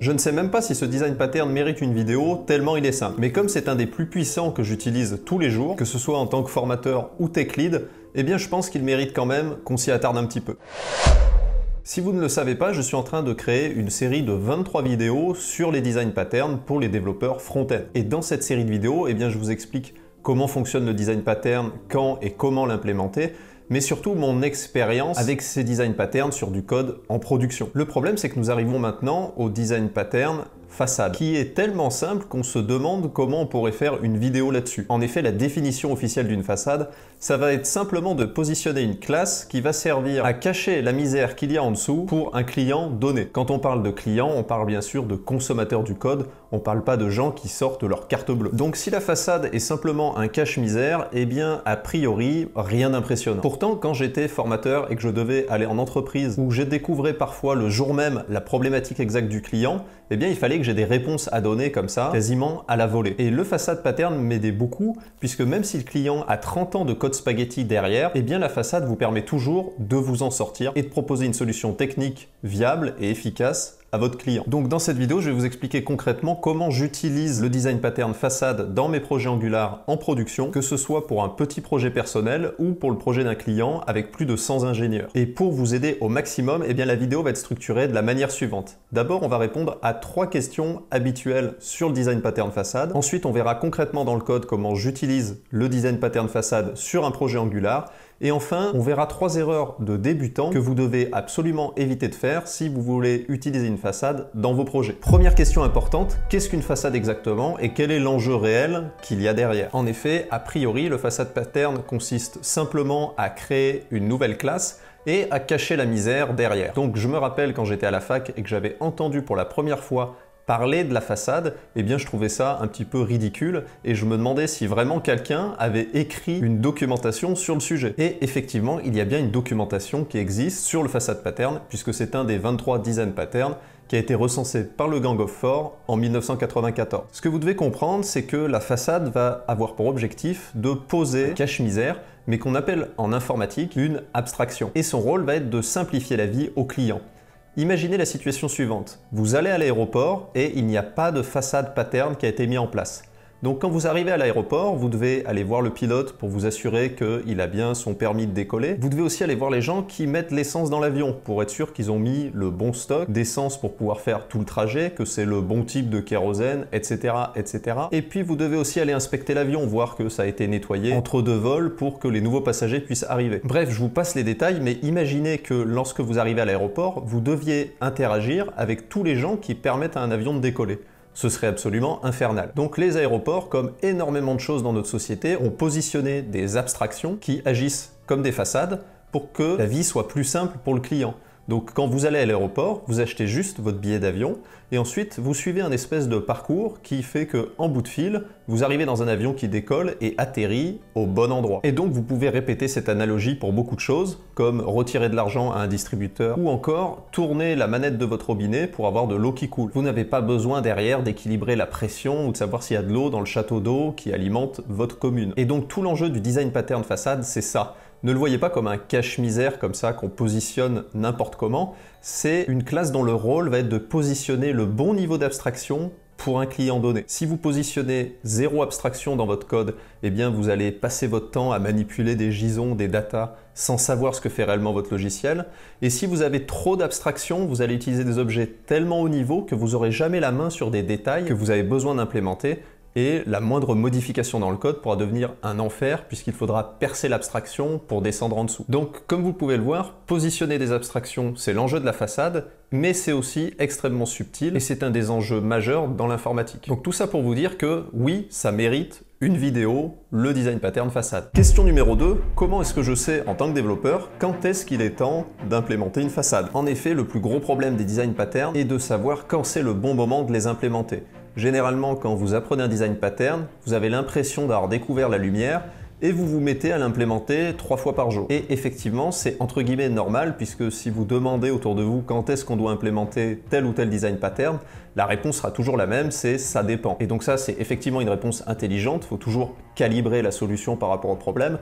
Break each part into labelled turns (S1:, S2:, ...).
S1: Je ne sais même pas si ce design pattern mérite une vidéo, tellement il est simple. Mais comme c'est un des plus puissants que j'utilise tous les jours, que ce soit en tant que formateur ou tech lead, eh bien je pense qu'il mérite quand même qu'on s'y attarde un petit peu. Si vous ne le savez pas, je suis en train de créer une série de 23 vidéos sur les design patterns pour les développeurs front-end. Et dans cette série de vidéos, eh bien, je vous explique comment fonctionne le design pattern, quand et comment l'implémenter, mais surtout mon expérience avec ces design patterns sur du code en production. Le problème, c'est que nous arrivons maintenant au design pattern façade, qui est tellement simple qu'on se demande comment on pourrait faire une vidéo là-dessus. En effet, la définition officielle d'une façade, ça va être simplement de positionner une classe qui va servir à cacher la misère qu'il y a en dessous pour un client donné. Quand on parle de client, on parle bien sûr de consommateurs du code, on parle pas de gens qui sortent leur carte bleue. Donc si la façade est simplement un cache-misère, eh bien a priori, rien d'impressionnant. Pourtant, quand j'étais formateur et que je devais aller en entreprise où j'ai découvert parfois le jour même la problématique exacte du client, eh bien il fallait que j'ai des réponses à donner comme ça, quasiment à la volée. Et le façade pattern m'aidait beaucoup, puisque même si le client a 30 ans de code spaghetti derrière, et eh bien la façade vous permet toujours de vous en sortir et de proposer une solution technique viable et efficace votre client. Donc dans cette vidéo, je vais vous expliquer concrètement comment j'utilise le design pattern façade dans mes projets Angular en production, que ce soit pour un petit projet personnel ou pour le projet d'un client avec plus de 100 ingénieurs. Et pour vous aider au maximum, eh bien la vidéo va être structurée de la manière suivante. D'abord, on va répondre à trois questions habituelles sur le design pattern façade. Ensuite, on verra concrètement dans le code comment j'utilise le design pattern façade sur un projet Angular et enfin, on verra trois erreurs de débutants que vous devez absolument éviter de faire si vous voulez utiliser une façade dans vos projets. Première question importante, qu'est-ce qu'une façade exactement et quel est l'enjeu réel qu'il y a derrière En effet, a priori, le façade pattern consiste simplement à créer une nouvelle classe et à cacher la misère derrière. Donc je me rappelle quand j'étais à la fac et que j'avais entendu pour la première fois parler de la façade, eh bien je trouvais ça un petit peu ridicule et je me demandais si vraiment quelqu'un avait écrit une documentation sur le sujet. Et effectivement, il y a bien une documentation qui existe sur le façade pattern puisque c'est un des 23 dizaines patterns qui a été recensé par le Gang of Four en 1994. Ce que vous devez comprendre, c'est que la façade va avoir pour objectif de poser cache-misère, mais qu'on appelle en informatique une abstraction. Et son rôle va être de simplifier la vie au client. Imaginez la situation suivante. Vous allez à l'aéroport et il n'y a pas de façade pattern qui a été mise en place. Donc quand vous arrivez à l'aéroport, vous devez aller voir le pilote pour vous assurer qu'il a bien son permis de décoller. Vous devez aussi aller voir les gens qui mettent l'essence dans l'avion pour être sûr qu'ils ont mis le bon stock d'essence pour pouvoir faire tout le trajet, que c'est le bon type de kérosène, etc., etc. Et puis vous devez aussi aller inspecter l'avion, voir que ça a été nettoyé entre deux vols pour que les nouveaux passagers puissent arriver. Bref, je vous passe les détails, mais imaginez que lorsque vous arrivez à l'aéroport, vous deviez interagir avec tous les gens qui permettent à un avion de décoller. Ce serait absolument infernal. Donc les aéroports, comme énormément de choses dans notre société, ont positionné des abstractions qui agissent comme des façades pour que la vie soit plus simple pour le client. Donc quand vous allez à l'aéroport, vous achetez juste votre billet d'avion et ensuite vous suivez un espèce de parcours qui fait que en bout de fil, vous arrivez dans un avion qui décolle et atterrit au bon endroit. Et donc vous pouvez répéter cette analogie pour beaucoup de choses comme retirer de l'argent à un distributeur ou encore tourner la manette de votre robinet pour avoir de l'eau qui coule. Vous n'avez pas besoin derrière d'équilibrer la pression ou de savoir s'il y a de l'eau dans le château d'eau qui alimente votre commune. Et donc tout l'enjeu du design pattern façade, c'est ça ne le voyez pas comme un cache-misère comme ça qu'on positionne n'importe comment. C'est une classe dont le rôle va être de positionner le bon niveau d'abstraction pour un client donné. Si vous positionnez zéro abstraction dans votre code, eh bien vous allez passer votre temps à manipuler des gisons, des data, sans savoir ce que fait réellement votre logiciel. Et si vous avez trop d'abstraction, vous allez utiliser des objets tellement haut niveau que vous n'aurez jamais la main sur des détails que vous avez besoin d'implémenter et la moindre modification dans le code pourra devenir un enfer puisqu'il faudra percer l'abstraction pour descendre en dessous. Donc comme vous pouvez le voir, positionner des abstractions, c'est l'enjeu de la façade, mais c'est aussi extrêmement subtil et c'est un des enjeux majeurs dans l'informatique. Donc tout ça pour vous dire que oui, ça mérite une vidéo, le design pattern façade. Question numéro 2, comment est-ce que je sais en tant que développeur quand est-ce qu'il est temps d'implémenter une façade En effet, le plus gros problème des design patterns est de savoir quand c'est le bon moment de les implémenter. Généralement, quand vous apprenez un design pattern, vous avez l'impression d'avoir découvert la lumière et vous vous mettez à l'implémenter trois fois par jour. Et effectivement, c'est entre guillemets normal puisque si vous demandez autour de vous quand est-ce qu'on doit implémenter tel ou tel design pattern, la réponse sera toujours la même, c'est ça dépend. Et donc ça, c'est effectivement une réponse intelligente, il faut toujours calibrer la solution par rapport au problème.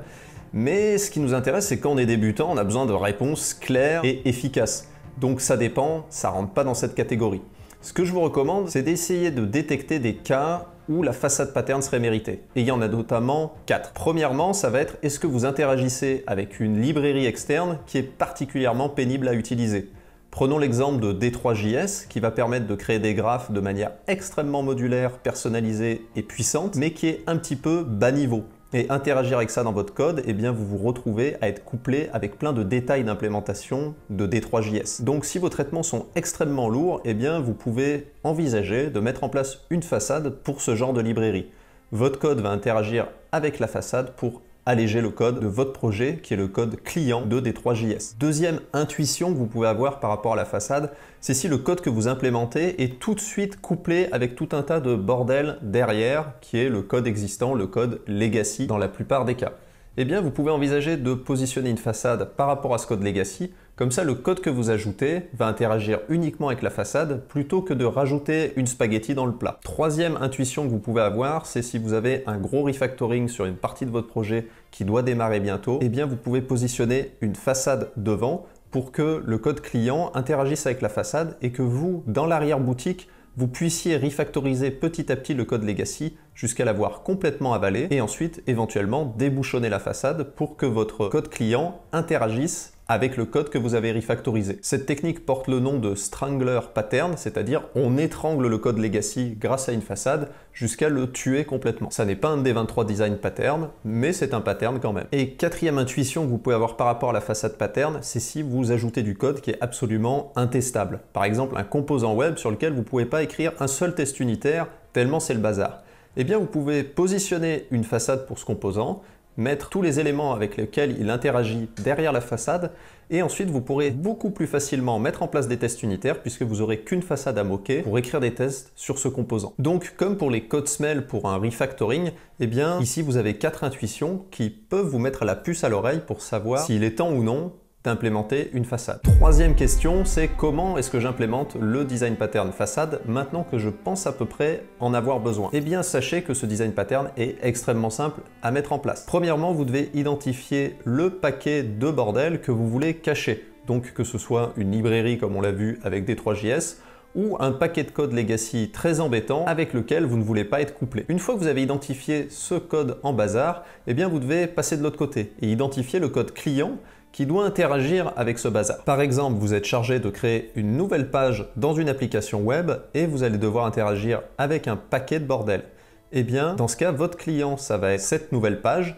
S1: Mais ce qui nous intéresse, c'est quand on est débutant, on a besoin de réponses claires et efficaces. Donc ça dépend, ça rentre pas dans cette catégorie. Ce que je vous recommande, c'est d'essayer de détecter des cas où la façade pattern serait méritée. Et il y en a notamment quatre. Premièrement, ça va être est-ce que vous interagissez avec une librairie externe qui est particulièrement pénible à utiliser Prenons l'exemple de D3JS qui va permettre de créer des graphes de manière extrêmement modulaire, personnalisée et puissante, mais qui est un petit peu bas niveau et interagir avec ça dans votre code, eh bien vous vous retrouvez à être couplé avec plein de détails d'implémentation de D3JS. Donc si vos traitements sont extrêmement lourds, eh bien vous pouvez envisager de mettre en place une façade pour ce genre de librairie. Votre code va interagir avec la façade pour alléger le code de votre projet qui est le code client de D3JS. Deuxième intuition que vous pouvez avoir par rapport à la façade, c'est si le code que vous implémentez est tout de suite couplé avec tout un tas de bordel derrière qui est le code existant, le code legacy dans la plupart des cas. Eh bien, vous pouvez envisager de positionner une façade par rapport à ce code legacy comme ça, le code que vous ajoutez va interagir uniquement avec la façade plutôt que de rajouter une spaghetti dans le plat. Troisième intuition que vous pouvez avoir, c'est si vous avez un gros refactoring sur une partie de votre projet qui doit démarrer bientôt, eh bien vous pouvez positionner une façade devant pour que le code client interagisse avec la façade et que vous, dans l'arrière-boutique, vous puissiez refactoriser petit à petit le code legacy jusqu'à l'avoir complètement avalé et ensuite éventuellement débouchonner la façade pour que votre code client interagisse avec le code que vous avez refactorisé. Cette technique porte le nom de strangler pattern, c'est-à-dire on étrangle le code legacy grâce à une façade jusqu'à le tuer complètement. Ça n'est pas un des 23 design pattern, mais c'est un pattern quand même. Et quatrième intuition que vous pouvez avoir par rapport à la façade pattern, c'est si vous ajoutez du code qui est absolument intestable. Par exemple, un composant web sur lequel vous ne pouvez pas écrire un seul test unitaire, tellement c'est le bazar. Eh bien, vous pouvez positionner une façade pour ce composant, mettre tous les éléments avec lesquels il interagit derrière la façade, et ensuite vous pourrez beaucoup plus facilement mettre en place des tests unitaires puisque vous aurez qu'une façade à moquer pour écrire des tests sur ce composant. Donc comme pour les codes smell pour un refactoring, eh bien ici vous avez quatre intuitions qui peuvent vous mettre la puce à l'oreille pour savoir s'il est temps ou non d'implémenter une façade. Troisième question, c'est comment est-ce que j'implémente le design pattern façade maintenant que je pense à peu près en avoir besoin Eh bien, sachez que ce design pattern est extrêmement simple à mettre en place. Premièrement, vous devez identifier le paquet de bordel que vous voulez cacher. Donc que ce soit une librairie comme on l'a vu avec D3JS ou un paquet de code legacy très embêtant avec lequel vous ne voulez pas être couplé. Une fois que vous avez identifié ce code en bazar, eh bien vous devez passer de l'autre côté et identifier le code client qui doit interagir avec ce bazar. Par exemple, vous êtes chargé de créer une nouvelle page dans une application web et vous allez devoir interagir avec un paquet de bordel. Eh bien, dans ce cas, votre client, ça va être cette nouvelle page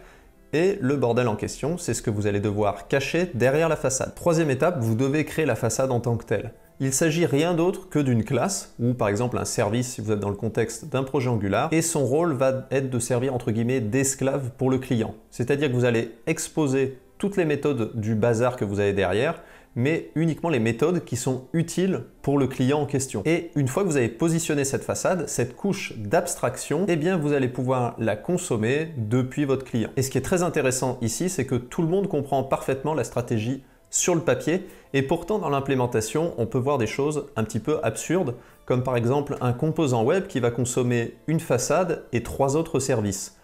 S1: et le bordel en question, c'est ce que vous allez devoir cacher derrière la façade. Troisième étape, vous devez créer la façade en tant que telle. Il s'agit rien d'autre que d'une classe, ou par exemple un service si vous êtes dans le contexte d'un projet Angular, et son rôle va être de servir entre guillemets d'esclave pour le client. C'est-à-dire que vous allez exposer toutes les méthodes du bazar que vous avez derrière, mais uniquement les méthodes qui sont utiles pour le client en question. Et une fois que vous avez positionné cette façade, cette couche d'abstraction, eh bien vous allez pouvoir la consommer depuis votre client. Et ce qui est très intéressant ici, c'est que tout le monde comprend parfaitement la stratégie sur le papier, et pourtant dans l'implémentation, on peut voir des choses un petit peu absurdes, comme par exemple un composant web qui va consommer une façade et trois autres services.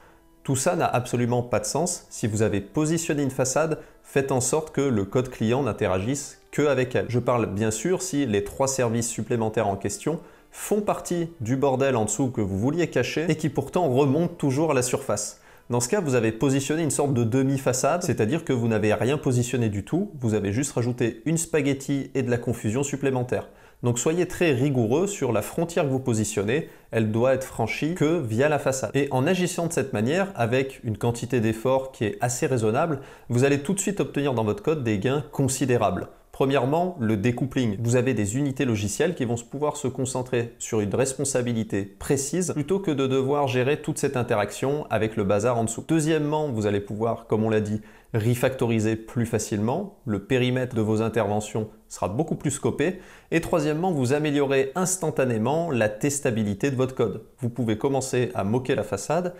S1: Tout ça n'a absolument pas de sens. Si vous avez positionné une façade, faites en sorte que le code client n'interagisse que avec elle. Je parle bien sûr si les trois services supplémentaires en question font partie du bordel en dessous que vous vouliez cacher et qui pourtant remonte toujours à la surface. Dans ce cas, vous avez positionné une sorte de demi-façade, c'est-à-dire que vous n'avez rien positionné du tout, vous avez juste rajouté une spaghetti et de la confusion supplémentaire. Donc soyez très rigoureux sur la frontière que vous positionnez, elle doit être franchie que via la façade. Et en agissant de cette manière, avec une quantité d'effort qui est assez raisonnable, vous allez tout de suite obtenir dans votre code des gains considérables. Premièrement, le découpling. Vous avez des unités logicielles qui vont pouvoir se concentrer sur une responsabilité précise plutôt que de devoir gérer toute cette interaction avec le bazar en dessous. Deuxièmement, vous allez pouvoir, comme on l'a dit, refactoriser plus facilement, le périmètre de vos interventions sera beaucoup plus scopé, et troisièmement, vous améliorez instantanément la testabilité de votre code. Vous pouvez commencer à moquer la façade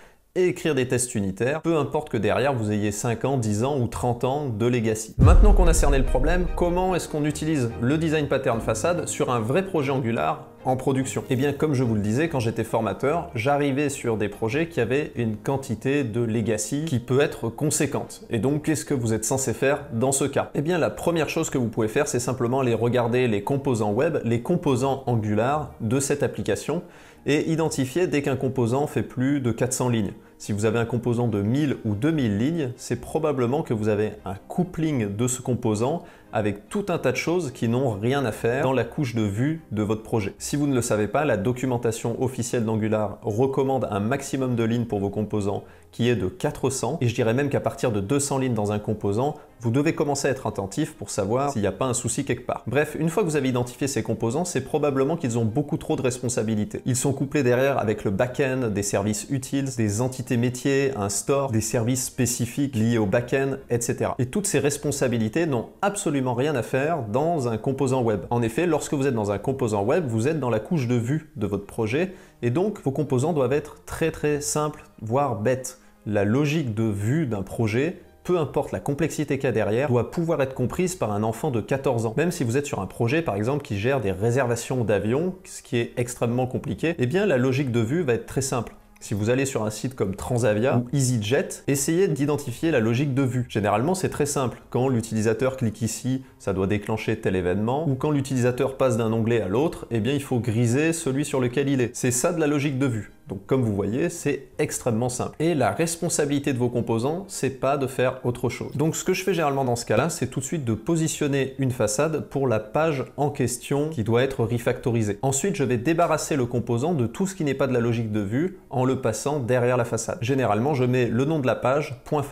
S1: écrire des tests unitaires, peu importe que derrière vous ayez 5 ans, 10 ans ou 30 ans de legacy. Maintenant qu'on a cerné le problème, comment est-ce qu'on utilise le design pattern façade sur un vrai projet Angular en production Et eh bien, comme je vous le disais, quand j'étais formateur, j'arrivais sur des projets qui avaient une quantité de legacy qui peut être conséquente. Et donc, qu'est-ce que vous êtes censé faire dans ce cas Et eh bien, la première chose que vous pouvez faire, c'est simplement aller regarder les composants web, les composants Angular de cette application et identifier dès qu'un composant fait plus de 400 lignes. Si vous avez un composant de 1000 ou 2000 lignes, c'est probablement que vous avez un coupling de ce composant avec tout un tas de choses qui n'ont rien à faire dans la couche de vue de votre projet. Si vous ne le savez pas, la documentation officielle d'Angular recommande un maximum de lignes pour vos composants qui est de 400, et je dirais même qu'à partir de 200 lignes dans un composant, vous devez commencer à être attentif pour savoir s'il n'y a pas un souci quelque part. Bref, une fois que vous avez identifié ces composants, c'est probablement qu'ils ont beaucoup trop de responsabilités. Ils sont couplés derrière avec le back-end, des services utiles, des entités métiers, un store, des services spécifiques liés au back-end, etc. Et toutes ces responsabilités n'ont absolument rien à faire dans un composant web. En effet, lorsque vous êtes dans un composant web, vous êtes dans la couche de vue de votre projet, et donc vos composants doivent être très très simples, voire bêtes. La logique de vue d'un projet peu importe la complexité qu'il y a derrière, doit pouvoir être comprise par un enfant de 14 ans. Même si vous êtes sur un projet, par exemple, qui gère des réservations d'avions, ce qui est extrêmement compliqué, eh bien la logique de vue va être très simple. Si vous allez sur un site comme Transavia ou EasyJet, essayez d'identifier la logique de vue. Généralement, c'est très simple. Quand l'utilisateur clique ici, ça doit déclencher tel événement, ou quand l'utilisateur passe d'un onglet à l'autre, eh bien il faut griser celui sur lequel il est. C'est ça de la logique de vue. Donc comme vous voyez, c'est extrêmement simple. Et la responsabilité de vos composants, c'est pas de faire autre chose. Donc ce que je fais généralement dans ce cas-là, c'est tout de suite de positionner une façade pour la page en question qui doit être refactorisée. Ensuite, je vais débarrasser le composant de tout ce qui n'est pas de la logique de vue en le passant derrière la façade. Généralement, je mets le nom de la page, point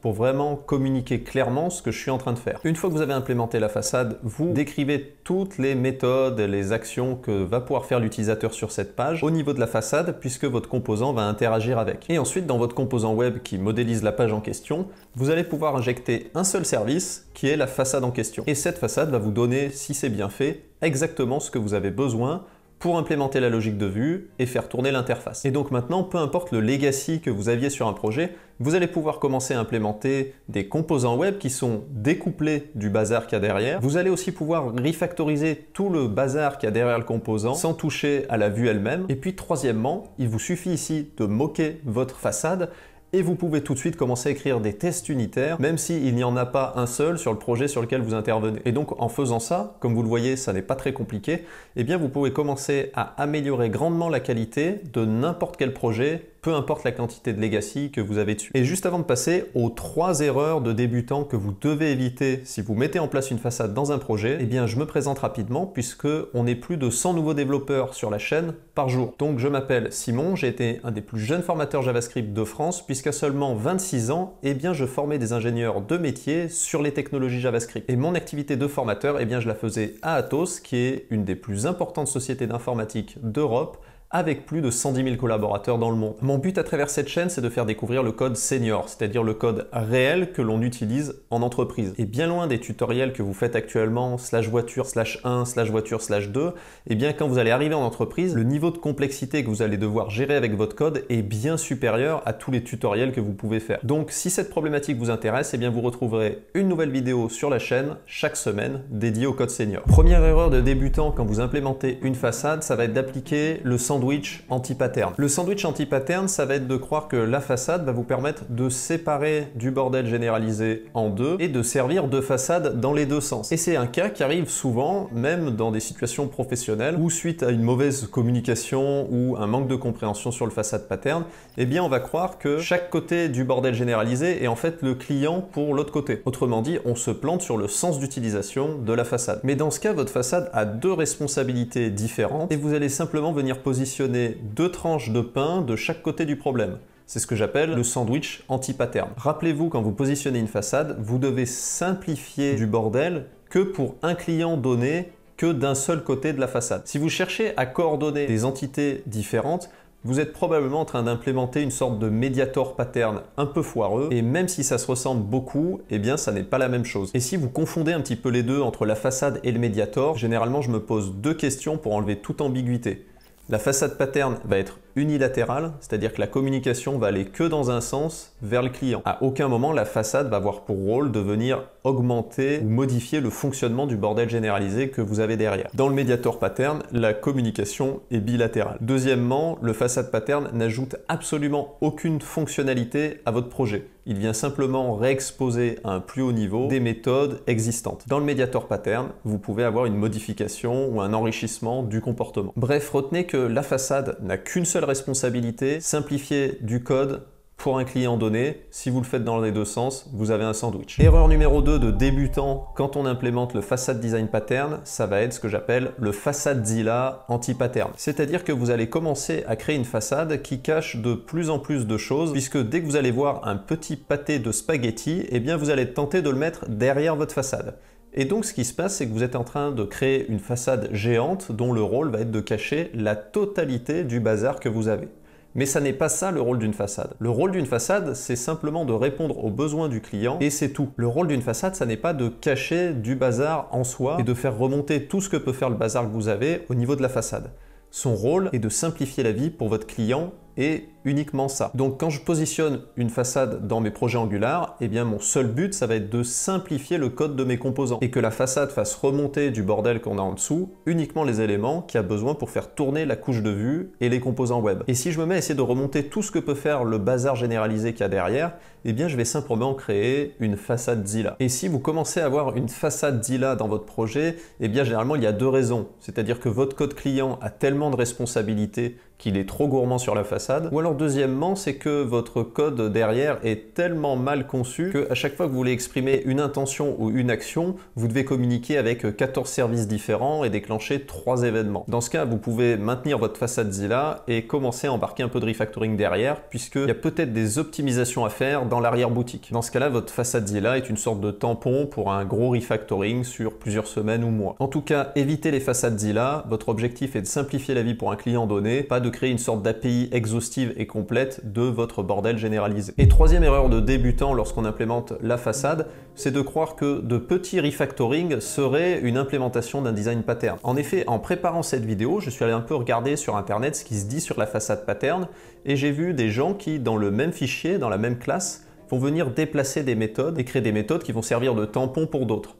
S1: pour vraiment communiquer clairement ce que je suis en train de faire. Une fois que vous avez implémenté la façade, vous décrivez toutes les méthodes, les actions que va pouvoir faire l'utilisateur sur cette page. Au niveau de la façade puisque votre composant va interagir avec. Et ensuite, dans votre composant web qui modélise la page en question, vous allez pouvoir injecter un seul service qui est la façade en question. Et cette façade va vous donner, si c'est bien fait, exactement ce que vous avez besoin pour implémenter la logique de vue et faire tourner l'interface. Et donc maintenant, peu importe le legacy que vous aviez sur un projet, vous allez pouvoir commencer à implémenter des composants web qui sont découplés du bazar qu'il y a derrière. Vous allez aussi pouvoir refactoriser tout le bazar qu'il y a derrière le composant sans toucher à la vue elle-même. Et puis troisièmement, il vous suffit ici de moquer votre façade et vous pouvez tout de suite commencer à écrire des tests unitaires, même s'il n'y en a pas un seul sur le projet sur lequel vous intervenez. Et donc en faisant ça, comme vous le voyez, ça n'est pas très compliqué, eh bien vous pouvez commencer à améliorer grandement la qualité de n'importe quel projet peu importe la quantité de legacy que vous avez dessus. Et juste avant de passer aux trois erreurs de débutants que vous devez éviter si vous mettez en place une façade dans un projet, eh bien je me présente rapidement puisque on est plus de 100 nouveaux développeurs sur la chaîne par jour. Donc je m'appelle Simon, j'ai été un des plus jeunes formateurs JavaScript de France puisqu'à seulement 26 ans, eh bien je formais des ingénieurs de métier sur les technologies JavaScript. Et mon activité de formateur, eh bien je la faisais à Atos qui est une des plus importantes sociétés d'informatique d'Europe avec plus de 110 000 collaborateurs dans le monde. Mon but à travers cette chaîne, c'est de faire découvrir le code senior, c'est-à-dire le code réel que l'on utilise en entreprise. Et bien loin des tutoriels que vous faites actuellement, slash voiture, slash 1, slash voiture, slash 2, et eh bien quand vous allez arriver en entreprise, le niveau de complexité que vous allez devoir gérer avec votre code est bien supérieur à tous les tutoriels que vous pouvez faire. Donc si cette problématique vous intéresse, et eh bien vous retrouverez une nouvelle vidéo sur la chaîne chaque semaine dédiée au code senior. Première erreur de débutant quand vous implémentez une façade, ça va être d'appliquer le sens anti-pattern. Le sandwich anti-pattern, ça va être de croire que la façade va vous permettre de séparer du bordel généralisé en deux et de servir de façade dans les deux sens. Et c'est un cas qui arrive souvent, même dans des situations professionnelles, où suite à une mauvaise communication ou un manque de compréhension sur le façade pattern, eh bien on va croire que chaque côté du bordel généralisé est en fait le client pour l'autre côté. Autrement dit, on se plante sur le sens d'utilisation de la façade. Mais dans ce cas, votre façade a deux responsabilités différentes et vous allez simplement venir positionner positionner deux tranches de pain de chaque côté du problème. C'est ce que j'appelle le sandwich anti-pattern. Rappelez-vous, quand vous positionnez une façade, vous devez simplifier du bordel que pour un client donné que d'un seul côté de la façade. Si vous cherchez à coordonner des entités différentes, vous êtes probablement en train d'implémenter une sorte de médiator pattern un peu foireux, et même si ça se ressemble beaucoup, eh bien ça n'est pas la même chose. Et si vous confondez un petit peu les deux entre la façade et le médiator, généralement je me pose deux questions pour enlever toute ambiguïté. La façade pattern va être unilatérale, c'est-à-dire que la communication va aller que dans un sens vers le client. À aucun moment, la façade va avoir pour rôle de venir augmenter ou modifier le fonctionnement du bordel généralisé que vous avez derrière. Dans le médiator pattern, la communication est bilatérale. Deuxièmement, le façade pattern n'ajoute absolument aucune fonctionnalité à votre projet. Il vient simplement réexposer à un plus haut niveau des méthodes existantes. Dans le médiator pattern, vous pouvez avoir une modification ou un enrichissement du comportement. Bref, retenez que la façade n'a qu'une seule responsabilité, simplifier du code pour un client donné. Si vous le faites dans les deux sens, vous avez un sandwich. Erreur numéro 2 de débutant quand on implémente le façade design pattern, ça va être ce que j'appelle le façade Zilla anti-pattern. C'est-à-dire que vous allez commencer à créer une façade qui cache de plus en plus de choses puisque dès que vous allez voir un petit pâté de spaghetti, eh bien vous allez tenter de le mettre derrière votre façade. Et donc ce qui se passe, c'est que vous êtes en train de créer une façade géante dont le rôle va être de cacher la totalité du bazar que vous avez. Mais ça n'est pas ça le rôle d'une façade. Le rôle d'une façade, c'est simplement de répondre aux besoins du client et c'est tout. Le rôle d'une façade, ça n'est pas de cacher du bazar en soi et de faire remonter tout ce que peut faire le bazar que vous avez au niveau de la façade. Son rôle est de simplifier la vie pour votre client et uniquement ça. Donc quand je positionne une façade dans mes projets Angular, eh bien mon seul but ça va être de simplifier le code de mes composants et que la façade fasse remonter du bordel qu'on a en dessous uniquement les éléments qu'il a besoin pour faire tourner la couche de vue et les composants web. Et si je me mets à essayer de remonter tout ce que peut faire le bazar généralisé qu'il y a derrière, eh bien je vais simplement créer une façade Zilla. Et si vous commencez à avoir une façade Zilla dans votre projet, eh bien généralement il y a deux raisons, c'est-à-dire que votre code client a tellement de responsabilités qu'il est trop gourmand sur la façade. Ou alors deuxièmement, c'est que votre code derrière est tellement mal conçu que à chaque fois que vous voulez exprimer une intention ou une action, vous devez communiquer avec 14 services différents et déclencher 3 événements. Dans ce cas, vous pouvez maintenir votre façade Zilla et commencer à embarquer un peu de refactoring derrière, puisqu'il y a peut-être des optimisations à faire dans l'arrière-boutique. Dans ce cas-là, votre façade Zilla est une sorte de tampon pour un gros refactoring sur plusieurs semaines ou mois. En tout cas, évitez les façades Zilla, votre objectif est de simplifier la vie pour un client donné, pas de créer une sorte d'API exhaustive et complète de votre bordel généralisé. Et troisième erreur de débutant lorsqu'on implémente la façade, c'est de croire que de petits refactoring seraient une implémentation d'un design pattern. En effet, en préparant cette vidéo, je suis allé un peu regarder sur internet ce qui se dit sur la façade pattern et j'ai vu des gens qui, dans le même fichier, dans la même classe, vont venir déplacer des méthodes et créer des méthodes qui vont servir de tampon pour d'autres.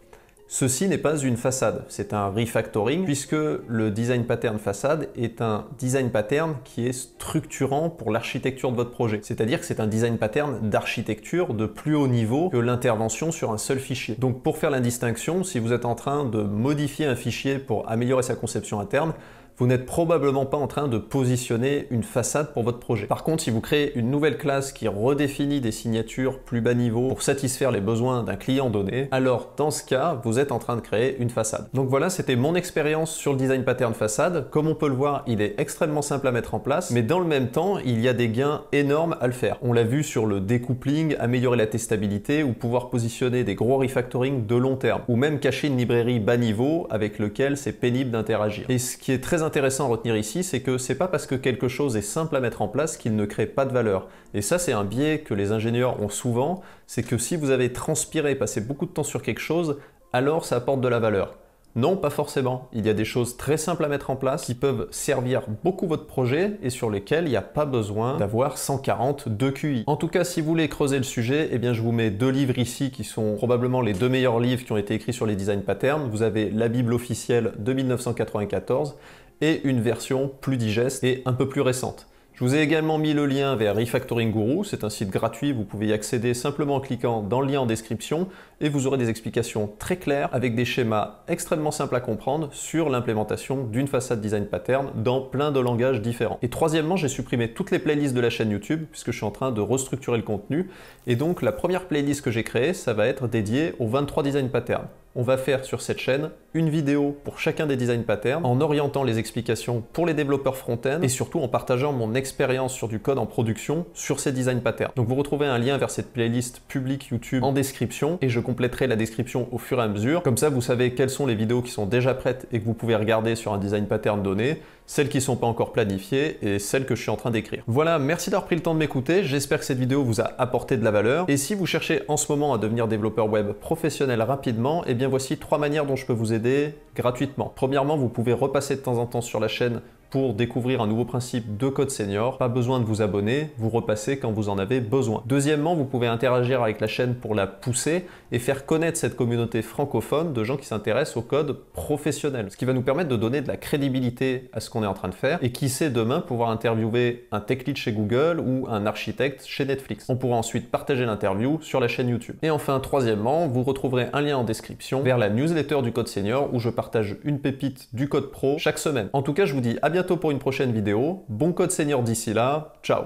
S1: Ceci n'est pas une façade, c'est un refactoring puisque le design pattern façade est un design pattern qui est structurant pour l'architecture de votre projet. C'est-à-dire que c'est un design pattern d'architecture de plus haut niveau que l'intervention sur un seul fichier. Donc pour faire la distinction, si vous êtes en train de modifier un fichier pour améliorer sa conception interne, vous n'êtes probablement pas en train de positionner une façade pour votre projet. Par contre, si vous créez une nouvelle classe qui redéfinit des signatures plus bas niveau pour satisfaire les besoins d'un client donné, alors dans ce cas, vous êtes en train de créer une façade. Donc voilà, c'était mon expérience sur le design pattern façade. Comme on peut le voir, il est extrêmement simple à mettre en place, mais dans le même temps, il y a des gains énormes à le faire. On l'a vu sur le découpling, améliorer la testabilité ou pouvoir positionner des gros refactoring de long terme, ou même cacher une librairie bas niveau avec lequel c'est pénible d'interagir. Et ce qui est très intéressant à retenir ici, c'est que c'est pas parce que quelque chose est simple à mettre en place qu'il ne crée pas de valeur. Et ça, c'est un biais que les ingénieurs ont souvent, c'est que si vous avez transpiré, passé beaucoup de temps sur quelque chose, alors ça apporte de la valeur. Non, pas forcément. Il y a des choses très simples à mettre en place qui peuvent servir beaucoup votre projet et sur lesquelles il n'y a pas besoin d'avoir 140 de QI. En tout cas, si vous voulez creuser le sujet, eh bien, je vous mets deux livres ici qui sont probablement les deux meilleurs livres qui ont été écrits sur les design patterns. Vous avez la Bible officielle de 1994 et une version plus digeste et un peu plus récente. Je vous ai également mis le lien vers Refactoring Guru, c'est un site gratuit, vous pouvez y accéder simplement en cliquant dans le lien en description et vous aurez des explications très claires avec des schémas extrêmement simples à comprendre sur l'implémentation d'une façade design pattern dans plein de langages différents. Et troisièmement, j'ai supprimé toutes les playlists de la chaîne YouTube puisque je suis en train de restructurer le contenu et donc la première playlist que j'ai créée, ça va être dédiée aux 23 design patterns on va faire sur cette chaîne une vidéo pour chacun des design patterns en orientant les explications pour les développeurs front-end et surtout en partageant mon expérience sur du code en production sur ces design patterns. Donc vous retrouvez un lien vers cette playlist publique YouTube en description et je compléterai la description au fur et à mesure. Comme ça vous savez quelles sont les vidéos qui sont déjà prêtes et que vous pouvez regarder sur un design pattern donné celles qui ne sont pas encore planifiées et celles que je suis en train d'écrire. Voilà, merci d'avoir pris le temps de m'écouter, j'espère que cette vidéo vous a apporté de la valeur, et si vous cherchez en ce moment à devenir développeur web professionnel rapidement, eh bien voici trois manières dont je peux vous aider gratuitement. Premièrement, vous pouvez repasser de temps en temps sur la chaîne pour découvrir un nouveau principe de code senior. Pas besoin de vous abonner, vous repassez quand vous en avez besoin. Deuxièmement, vous pouvez interagir avec la chaîne pour la pousser et faire connaître cette communauté francophone de gens qui s'intéressent au code professionnel. Ce qui va nous permettre de donner de la crédibilité à ce qu'on est en train de faire et qui sait demain pouvoir interviewer un tech lead chez Google ou un architecte chez Netflix. On pourra ensuite partager l'interview sur la chaîne YouTube. Et enfin, troisièmement, vous retrouverez un lien en description vers la newsletter du code senior où je partage une pépite du code pro chaque semaine. En tout cas, je vous dis à bientôt pour une prochaine vidéo. Bon code seigneur d'ici là. Ciao